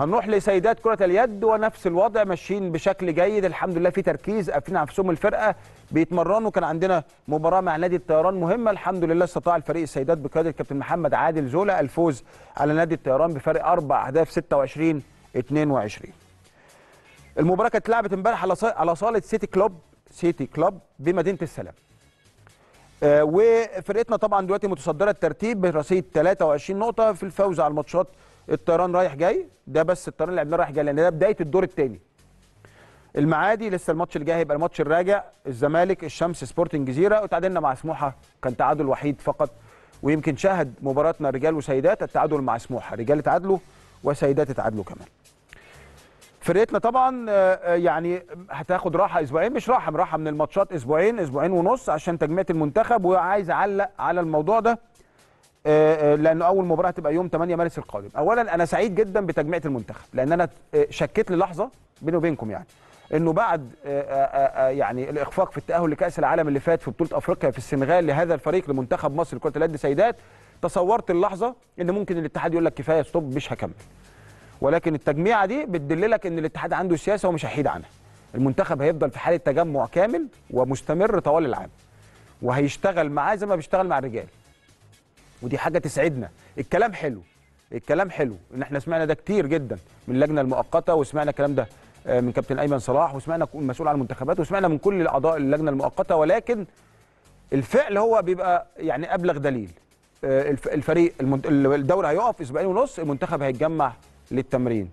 هنروح لسيدات كرة اليد ونفس الوضع ماشيين بشكل جيد الحمد لله في تركيز قافلين على نفسهم الفرقة بيتمرنوا كان عندنا مباراة مع نادي الطيران مهمة الحمد لله استطاع الفريق السيدات بقيادة الكابتن محمد عادل زولا الفوز على نادي الطيران بفارق أربع أهداف 26 22 المباراة كانت اتلعبت امبارح على صالة سيتي كلوب سيتي كلوب بمدينة السلام آه، وفرقتنا طبعا دلوقتي متصدره الترتيب برصيد 23 نقطه في الفوز على الماتشات الطيران رايح جاي ده بس الطيران اللي لعبناه رايح جاي لان ده بدايه الدور الثاني المعادي لسه الماتش اللي جاي هيبقى الماتش الراجع الزمالك الشمس سبورتنج جزيره وتعادلنا مع سموحه كان تعادل وحيد فقط ويمكن شاهد مباراتنا رجال وسيدات التعادل مع سموحه رجال تعادلوا وسيدات تعادلوا كمان فرقتنا طبعا آه، آه، يعني هتاخد راحه اسبوعين مش راحه راحه من الماتشات اسبوعين اسبوعين ونص عشان تجميع المنتخب وعايز اعلق على الموضوع ده آه، آه، لانه اول مباراه هتبقى يوم 8 مارس القادم اولا انا سعيد جدا بتجميعه المنتخب لان انا آه، شكيت للحظه بيني وبينكم يعني انه بعد يعني الاخفاق في التاهل لكاس العالم اللي فات في بطوله افريقيا في السنغال لهذا الفريق لمنتخب مصر لكره اليد سيدات تصورت اللحظه ان ممكن الاتحاد يقول لك كفايه ستوب مش هكمل ولكن التجميعه دي بتدللك ان الاتحاد عنده سياسه ومش هيحيد عنها المنتخب هيفضل في حاله تجمع كامل ومستمر طوال العام وهيشتغل معاه زي ما بيشتغل مع الرجال ودي حاجه تسعدنا الكلام حلو الكلام حلو ان احنا سمعنا ده كتير جدا من اللجنه المؤقته وسمعنا الكلام ده آه، من كابتن ايمن صلاح وسمعنا المسؤول عن المنتخبات وسمعنا من كل اعضاء اللجنه المؤقته ولكن الفعل هو بيبقى يعني ابلغ دليل آه، الفريق الدوري هيقف اسبوعين ونص المنتخب هيتجمع للتمرين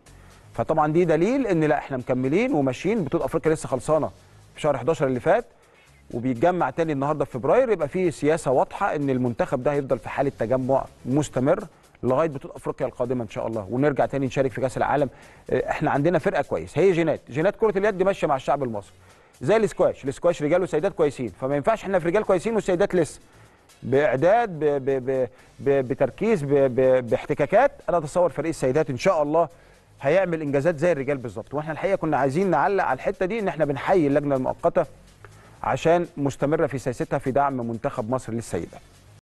فطبعا دي دليل ان لا احنا مكملين وماشيين بطوله افريقيا لسه خلصانه في شهر 11 اللي فات وبيتجمع تاني النهارده في فبراير يبقى في سياسه واضحه ان المنتخب ده هيفضل في حاله تجمع مستمر لغايه بطوله افريقيا القادمه ان شاء الله ونرجع تاني نشارك في كاس العالم آه، احنا عندنا فرقه كويس هي جينات جينات كره اليد ماشيه مع الشعب المصري زي الاسكواش الاسكواش رجال وسيدات كويسين فما ينفعش احنا في رجال كويسين والسيدات لسه باعداد بـ بـ بـ بـ بتركيز بـ بـ باحتكاكات انا اتصور فريق السيدات ان شاء الله هيعمل انجازات زي الرجال بالظبط واحنا الحقيقه كنا عايزين نعلق على الحته دي ان احنا بنحيي اللجنه المؤقته عشان مستمره في سياستها في دعم منتخب مصر للسيدات